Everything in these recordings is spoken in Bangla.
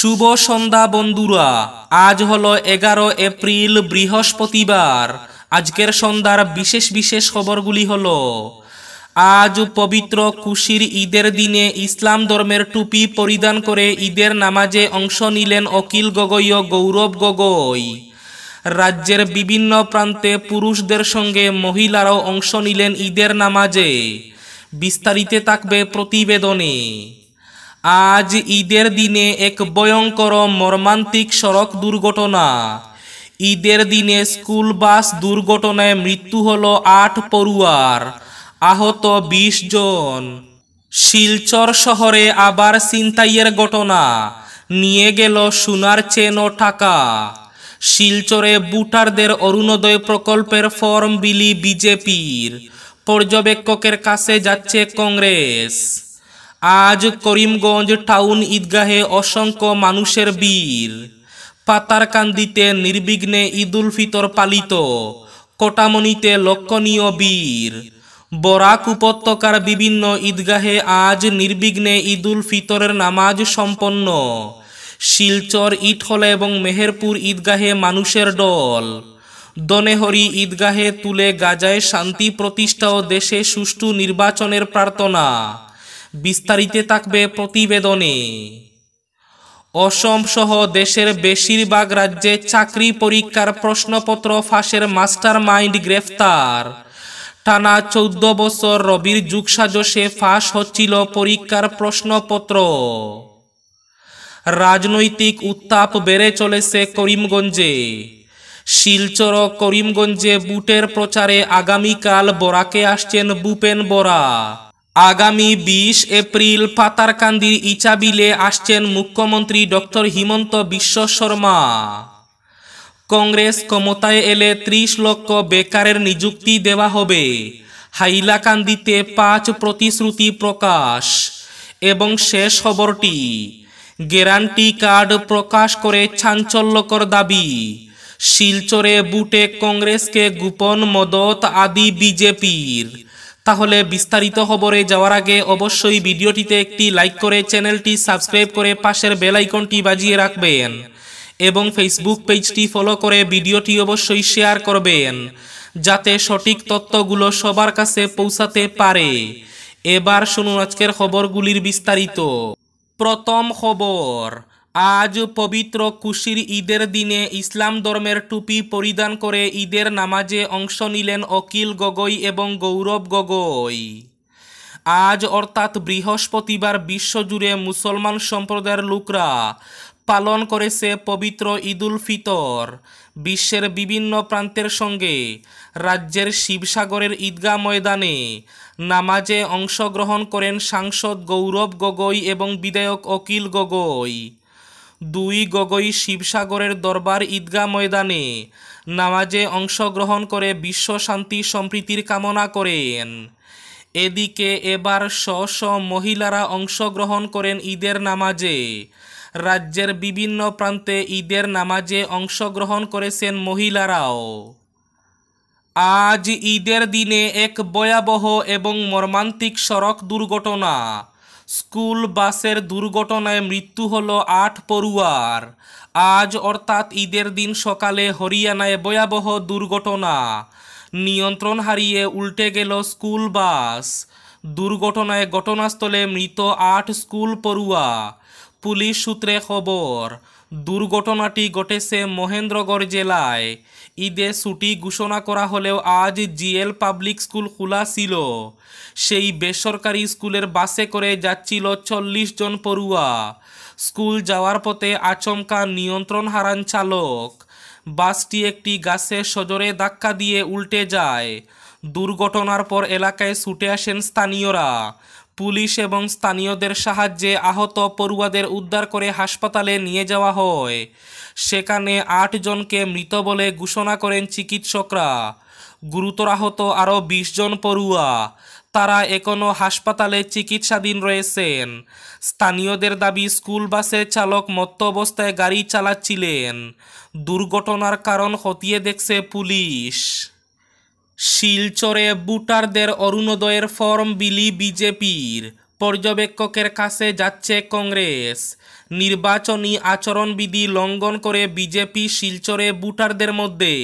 শুভ সন্ধ্যা বন্ধুরা আজ হলো এগারো এপ্রিল বৃহস্পতিবার আজকের সন্ধ্যার বিশেষ বিশেষ খবরগুলি হল আজ পবিত্র খুশির ঈদের দিনে ইসলাম ধর্মের টুপি পরিধান করে ঈদের নামাজে অংশ নিলেন অকিল গগৈ ও গৌরব গগৈ রাজ্যের বিভিন্ন প্রান্তে পুরুষদের সঙ্গে মহিলারাও অংশ নিলেন ঈদের নামাজে বিস্তারিত থাকবে প্রতিবেদনে আজ ঈদের দিনে এক ভয়ঙ্কর মর্মান্তিক সড়ক দুর্ঘটনা ঈদের দিনে স্কুল বাস দুর্ঘটনায় মৃত্যু হল আট পড়ুয়ার আহত ২০ জন শিলচর শহরে আবার ছিনতাইয়ের ঘটনা নিয়ে গেল সোনার চেন ও টাকা শিলচরে বুটারদের অরুণোদয় প্রকল্পের ফর্ম বিলি বিজেপির পর্যবেক্ষকের কাছে যাচ্ছে কংগ্রেস আজ করিমগঞ্জ টাউন ঈদগাহে অসংখ্য মানুষের বীর পাতারকান্দিতে নির্বিঘ্নে ঈদুল ফিতর পালিত কোটামণিতে লক্ষণীয় বীর বরাক উপত্যকার বিভিন্ন ঈদগাহে আজ নির্বিঘ্নে ঈদুল ফিতরের নামাজ সম্পন্ন শিলচর ইটহলে এবং মেহেরপুর ঈদগাহে মানুষের দল দনেহরি ঈদগাহে তুলে গাজায় শান্তি প্রতিষ্ঠা ও দেশে সুষ্ঠু নির্বাচনের প্রার্থনা বিস্তারিত থাকবে প্রতিবেদনে অসম সহ দেশের বেশিরভাগ রাজ্যে চাকরি পরীক্ষার প্রশ্নপত্র ফাঁসের মাস্টার মাইন্ড গ্রেফতার টানা চৌদ্দ বছর রবির যুগসাজসে ফাঁস হচ্ছিল পরীক্ষার প্রশ্নপত্র রাজনৈতিক উত্তাপ বেড়ে চলেছে করিমগঞ্জে শিলচর করিমগঞ্জে বুটের প্রচারে আগামীকাল বরাকে আসছেন বুপেন বরা আগামী বিশ এপ্রিল পাতারকান্দির ইচাবিলে আসছেন মুখ্যমন্ত্রী ডক্টর হিমন্ত বিশ্ব শর্মা কংগ্রেস ক্ষমতায় এলে ত্রিশ লক্ষ বেকারের নিযুক্তি দেওয়া হবে হাইলাকান্দিতে পাঁচ প্রতিশ্রুতি প্রকাশ এবং শেষ খবরটি গ্যারান্টি কার্ড প্রকাশ করে চাঞ্চল্যকর দাবি শিলচরে বুটে কংগ্রেসকে গোপন মদত আদি বিজেপির তাহলে বিস্তারিত খবরে যাওয়ার আগে অবশ্যই ভিডিওটিতে একটি লাইক করে চ্যানেলটি সাবস্ক্রাইব করে পাশের বেল আইকনটি বাজিয়ে রাখবেন এবং ফেসবুক পেজটি ফলো করে ভিডিওটি অবশ্যই শেয়ার করবেন যাতে সঠিক তথ্যগুলো সবার কাছে পৌঁছাতে পারে এবার শুনুন আজকের খবরগুলির বিস্তারিত প্রথম খবর আজ পবিত্র কুশির ঈদের দিনে ইসলাম ধর্মের টুপি পরিধান করে ঈদের নামাজে অংশ নিলেন অকিল গগৈ এবং গৌরব গগৈ আজ অর্থাৎ বৃহস্পতিবার বিশ্বজুড়ে মুসলমান সম্প্রদায়ের লোকরা পালন করেছে পবিত্র ঈদুল ফিতর বিশ্বের বিভিন্ন প্রান্তের সঙ্গে রাজ্যের শিবসাগরের ঈদগাহ ময়দানে নামাজে অংশগ্রহণ করেন সাংসদ গৌরব গগৈ এবং বিধায়ক অকিল গগৈ দুই গগৈ শিবসাগরের দরবার ঈদগাহ ময়দানে নামাজে অংশগ্রহণ করে বিশ্ব শান্তি সম্প্রীতির কামনা করেন এদিকে এবার শ স্ব মহিলারা অংশগ্রহণ করেন ঈদের নামাজে রাজ্যের বিভিন্ন প্রান্তে ঈদের নামাজে অংশগ্রহণ করেছেন মহিলারাও আজ ঈদের দিনে এক ভয়াবহ এবং মর্মান্তিক সড়ক দুর্ঘটনা স্কুল বাসের দুর্ঘটনায় মৃত্যু হল আট পড়ুয়ার আজ অর্থাৎ ঈদের দিন সকালে হরিয়ানায় ভয়াবহ দুর্ঘটনা নিয়ন্ত্রণ হারিয়ে উল্টে গেল স্কুল বাস দুর্ঘটনায় ঘটনাস্থলে মৃত আট স্কুল পড়ুয়া পুলিশ সূত্রে খবর দুর্ঘটনাটি ঘটেছে মহেন্দ্রগড় জেলায় ঈদে ছুটি ঘোষণা করা হলেও আজ জিএল পাবলিক স্কুল খোলা ছিল সেই বেসরকারি স্কুলের বাসে করে যাচ্ছিল চল্লিশ জন পড়ুয়া স্কুল যাওয়ার পথে আচমকা নিয়ন্ত্রণ হারান চালক বাসটি একটি গাছে সজরে ধাক্কা দিয়ে উল্টে যায় দুর্ঘটনার পর এলাকায় ছুটে আসেন স্থানীয়রা পুলিশ এবং স্থানীয়দের সাহায্যে আহত পড়ুয়াদের উদ্ধার করে হাসপাতালে নিয়ে যাওয়া হয় সেখানে আটজনকে মৃত বলে ঘোষণা করেন চিকিৎসকরা গুরুতর আহত আরও ২০ জন পড়ুয়া তারা এখনও হাসপাতালে চিকিৎসাধীন রয়েছেন স্থানীয়দের দাবি স্কুল বাসের চালক মত্ত অবস্থায় গাড়ি চালাচ্ছিলেন দুর্ঘটনার কারণ হতিয়ে দেখছে পুলিশ শিলচরে ভোটারদের অরুণোদয়ের ফর্ম বিলি বিজেপির পর্যবেক্ষকের কাছে যাচ্ছে কংগ্রেস নির্বাচনী আচরণবিধি লঙ্ঘন করে বিজেপি শিলচরে ভোটারদের মধ্যে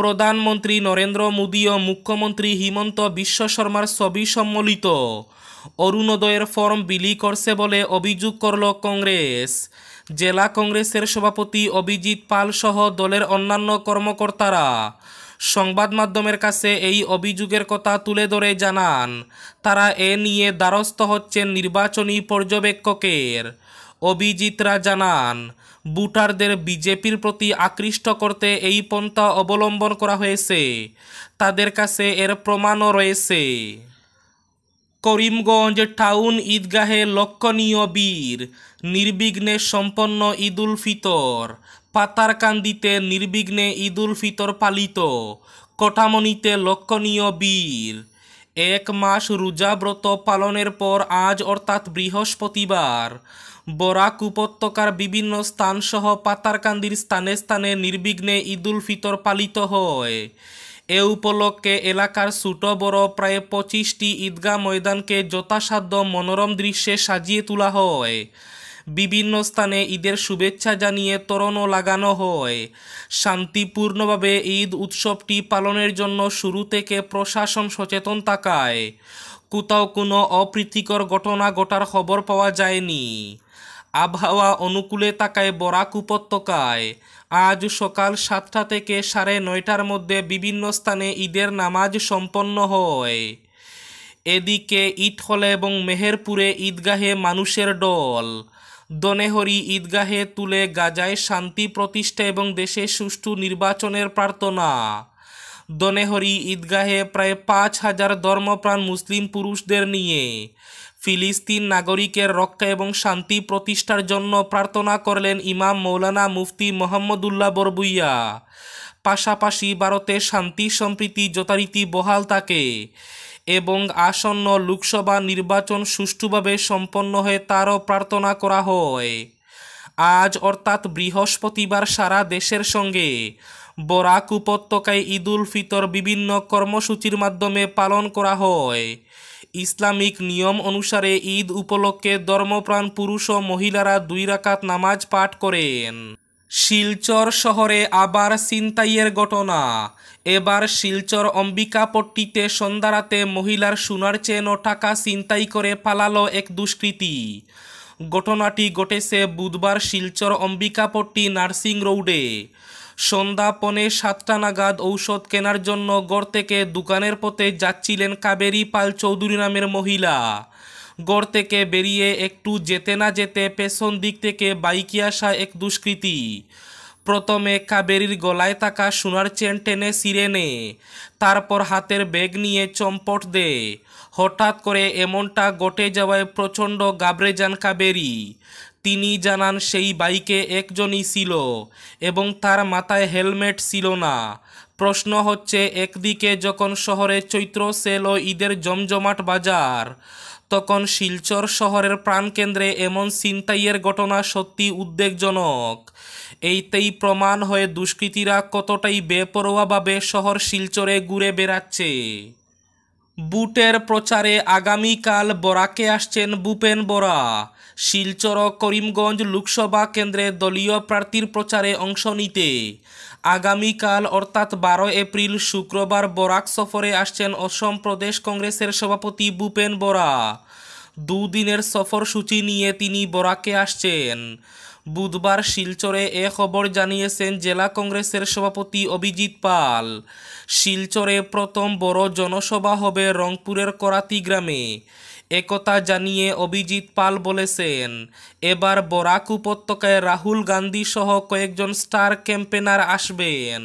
প্রধানমন্ত্রী নরেন্দ্র মোদী ও মুখ্যমন্ত্রী হিমন্ত বিশ্ব শর্মার ছবি সম্মলিত অরুণোদয়ের ফর্ম বিলি করছে বলে অভিযোগ করল কংগ্রেস জেলা কংগ্রেসের সভাপতি অভিজিৎ পালসহ দলের অন্যান্য কর্মকর্তারা সংবাদ মাধ্যমের কাছে এই অভিযোগের কথা তুলে ধরে জানান তারা এ নিয়ে দ্বারস্থ হচ্ছেন নির্বাচনী পর্যবেক্ষকের অভিজিৎরা জানান ভোটারদের বিজেপির প্রতি আকৃষ্ট করতে এই পন্থা অবলম্বন করা হয়েছে তাদের কাছে এর প্রমাণও রয়েছে করিমগঞ্জ টাউন ঈদগাহে লক্ষণীয় বীর নির্বিঘ্নে সম্পন্ন ঈদুল ফিতর কান্দিতে নির্বিঘ্নে ঈদুল ফিতর পালিত কটামনিতে লক্ষণীয় বীর এক মাস রোজা ব্রত পালনের পর আজ অর্থাৎ বৃহস্পতিবার বরাক উপত্যকার বিভিন্ন স্থানসহ পাতারকান্দির স্থানে স্থানে নির্বিঘ্নে ঈদুল ফিতর পালিত হয় এ উপলক্ষে এলাকার ছোট বড় প্রায় পঁচিশটি ঈদগাহ ময়দানকে যথাসাধ্য মনোরম দৃশ্যে সাজিয়ে তোলা হয় বিভিন্ন স্থানে ঈদের শুভেচ্ছা জানিয়ে তরণও লাগানো হয় শান্তিপূর্ণভাবে ঈদ উৎসবটি পালনের জন্য শুরু থেকে প্রশাসন সচেতন থাকায় কোথাও কোনো অপ্রীতিকর ঘটনা ঘটার খবর পাওয়া যায়নি আবহাওয়া অনুকূলে তাকায় বরাক উপত্যকায় আজ সকাল সাতটা থেকে সাড়ে নয়টার মধ্যে বিভিন্ন স্থানে ঈদের নামাজ সম্পন্ন হয় এদিকে ইট হলে এবং মেহেরপুরে ঈদগাহে মানুষের দল দনেহরি ঈদগাহে তুলে গাজায় শান্তি প্রতিষ্ঠা এবং দেশে সুষ্ঠু নির্বাচনের প্রার্থনা দনেহরি ঈদগাহে প্রায় পাঁচ হাজার ধর্মপ্রাণ মুসলিম পুরুষদের নিয়ে ফিলিস্তিন নাগরিকের রক্ষা এবং শান্তি প্রতিষ্ঠার জন্য প্রার্থনা করলেন ইমাম মৌলানা মুফতি মোহাম্মদুল্লাহ বরবুইয়া পাশাপাশি ভারতে শান্তি সম্প্রীতি যথারীতি বহাল থাকে এবং আসন্ন লোকসভা নির্বাচন সুষ্ঠুভাবে সম্পন্ন হয়ে তারও প্রার্থনা করা হয় আজ অর্থাৎ বৃহস্পতিবার সারা দেশের সঙ্গে বরাক উপত্যকায় ঈদুল ফিতর বিভিন্ন কর্মসূচির মাধ্যমে পালন করা হয় ইসলামিক নিয়ম অনুসারে ঈদ উপলক্ষে ধর্মপ্রাণ পুরুষ ও মহিলারা দুই রাকাত নামাজ পাঠ করেন শিলচর শহরে আবার ছিনতাইয়ের ঘটনা এবার শিলচর অম্বিকাপট্টিতে সন্ধ্যারাতে মহিলার সোনার চেন ও টাকা ছিনতাই করে পালালো এক দুষ্কৃতী ঘটনাটি ঘটেছে বুধবার শিলচর অম্বিকাপট্টি নার্সিং রোডে সন্ধ্যা পনে সাতটা নাগাদ ঔষধ কেনার জন্য গড় থেকে দোকানের পথে যাচ্ছিলেন কাবেরী পাল চৌধুরী নামের মহিলা গড় থেকে বেরিয়ে একটু যেতে না যেতে পেছন দিক থেকে বাইকে আসা এক দুষ্কৃতী প্রথমে কাবেরির গলায় থাকা সোনার চেন টেনে সিরে নে তারপর হাতের ব্যাগ নিয়ে চম্পট দে হঠাৎ করে এমনটা গটে যাওয়ায় প্রচণ্ড গাবড়ে যান কাবেরি তিনি জানান সেই বাইকে একজনই ছিল এবং তার মাথায় হেলমেট ছিল না প্রশ্ন হচ্ছে একদিকে যখন শহরে চৈত্র সেল ও ঈদের জমজমাট বাজার তখন শিলচর শহরের প্রাণকেন্দ্রে এমন ছিনতাইয়ের ঘটনা সত্যি উদ্বেগজনক এইতেই প্রমাণ হয়ে দুষ্কৃতীরা কতটাই বেপরোয়াভাবে শহর শিলচরে ঘুরে বেড়াচ্ছে বুটের প্রচারে আগামীকাল বরাকে আসছেন বুপেন বরা শিলচর করিমগঞ্জ লোকসভা কেন্দ্রে দলীয় প্রার্থীর প্রচারে অংশ নিতে আগামীকাল অর্থাৎ বারো এপ্রিল শুক্রবার বরাক সফরে আসছেন অসম প্রদেশ কংগ্রেসের সভাপতি ভূপেন বরা দুদিনের সফরসূচি নিয়ে তিনি বরাকে আসছেন বুধবার শিলচরে এ খবর জানিয়েছেন জেলা কংগ্রেসের সভাপতি অভিজিৎ পাল শিলচরে প্রথম বড় জনসভা হবে রংপুরের করাতি গ্রামে একথা জানিয়ে অভিজিৎ পাল বলেছেন এবার বরাক উপত্যকায় রাহুল গান্ধী সহ কয়েকজন স্টার ক্যাম্পেনার আসবেন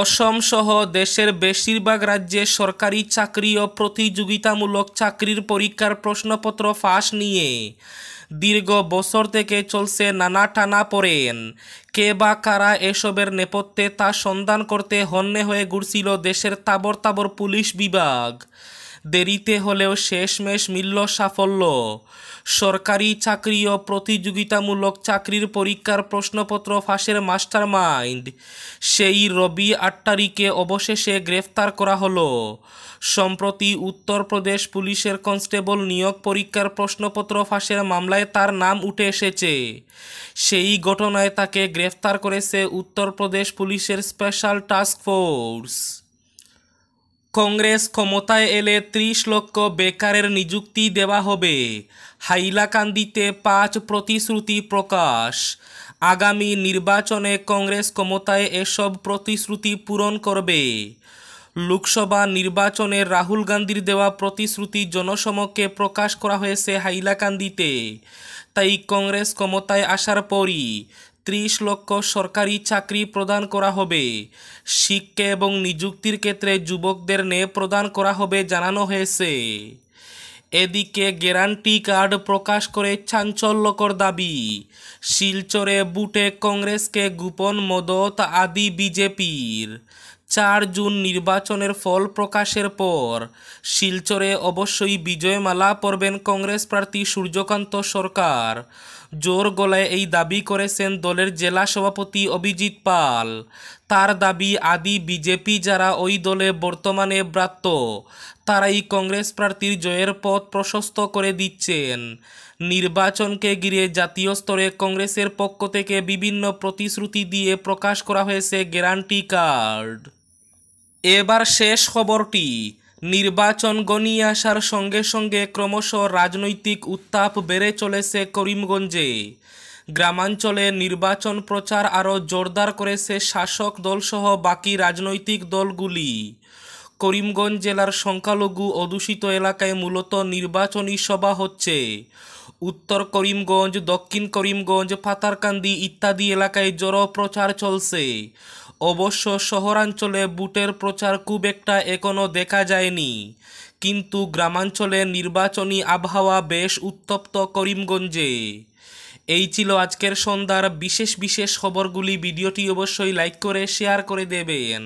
অসম সহ দেশের বেশিরভাগ রাজ্যে সরকারি চাকরি ও প্রতিযোগিতামূলক চাকরির পরীক্ষার প্রশ্নপত্র ফাঁস নিয়ে দীর্ঘ বছর থেকে চলছে নানা টানা পড়েন কে বা কারা এসবের নেপথ্যে তা সন্ধান করতে হন্যে হয়ে ঘুরছিল দেশের তাবর তাবর পুলিশ বিভাগ দেরিতে হলেও শেষমেশ মিলল সাফল্য সরকারি চাকরি ও প্রতিযোগিতামূলক চাকরির পরীক্ষার প্রশ্নপত্র ফাঁসের মাস্টার মাইন্ড সেই রবি আট্টারিকে অবশেষে গ্রেফতার করা হলো সম্প্রতি উত্তরপ্রদেশ পুলিশের কনস্টেবল নিয়োগ পরীক্ষার প্রশ্নপত্র ফাঁসের মামলায় তার নাম উঠে এসেছে সেই ঘটনায় তাকে গ্রেফতার করেছে উত্তরপ্রদেশ পুলিশের স্পেশাল টাস্ক ফোর্স কংগ্রেস ক্ষমতায় এলে ত্রিশ লক্ষ বেকারের নিযুক্তি দেওয়া হবে হাইলাকান্দিতে পাঁচ প্রতিশ্রুতি প্রকাশ আগামী নির্বাচনে কংগ্রেস ক্ষমতায় এসব প্রতিশ্রুতি পূরণ করবে লোকসভা নির্বাচনে রাহুল গান্ধীর দেওয়া প্রতিশ্রুতি জনসমক্ষে প্রকাশ করা হয়েছে হাইলাকান্দিতে তাই কংগ্রেস ক্ষমতায় আসার পরই ত্রিশ লক্ষ সরকারি চাকরি প্রদান করা হবে শিক্ষা এবং নিযুক্তির ক্ষেত্রে যুবকদের নে প্রদান করা হবে জানানো হয়েছে এদিকে গ্যারান্টি কার্ড প্রকাশ করে চাঞ্চল্যকর দাবি শিলচরে বুটে কংগ্রেসকে গোপন মদত আদি বিজেপির চার জুন নির্বাচনের ফল প্রকাশের পর শিলচরে অবশ্যই বিজয়মালা পড়বেন কংগ্রেস প্রার্থী সূর্যকান্ত সরকার জোর গলায় এই দাবি করেছেন দলের জেলা সভাপতি অভিজিৎ পাল তার দাবি আদি বিজেপি যারা ওই দলে বর্তমানে ব্রাত্য তারাই কংগ্রেস প্রার্থীর জয়ের পথ প্রশস্ত করে দিচ্ছেন নির্বাচনকে ঘিরে জাতীয় স্তরে কংগ্রেসের পক্ষ থেকে বিভিন্ন প্রতিশ্রুতি দিয়ে প্রকাশ করা হয়েছে গ্যারান্টি কার্ড এবার শেষ খবরটি নির্বাচন গনিয়ে আসার সঙ্গে সঙ্গে ক্রমশ রাজনৈতিক উত্তাপ বেড়ে চলেছে করিমগঞ্জে গ্রামাঞ্চলে নির্বাচন প্রচার আরও জোরদার করেছে শাসক দলসহ বাকি রাজনৈতিক দলগুলি করিমগঞ্জ জেলার সংখ্যালঘু অদূষিত এলাকায় মূলত নির্বাচনী সভা হচ্ছে উত্তর করিমগঞ্জ দক্ষিণ করিমগঞ্জ পাতারকান্দি ইত্যাদি এলাকায় জড়ো প্রচার চলছে অবশ্য শহরাঞ্চলে বুটের প্রচার খুব একটা এখনও দেখা যায়নি কিন্তু গ্রামাঞ্চলে নির্বাচনী আবহাওয়া বেশ উত্তপ্ত করিমগঞ্জে এই ছিল আজকের সন্ধ্যার বিশেষ বিশেষ খবরগুলি ভিডিওটি অবশ্যই লাইক করে শেয়ার করে দেবেন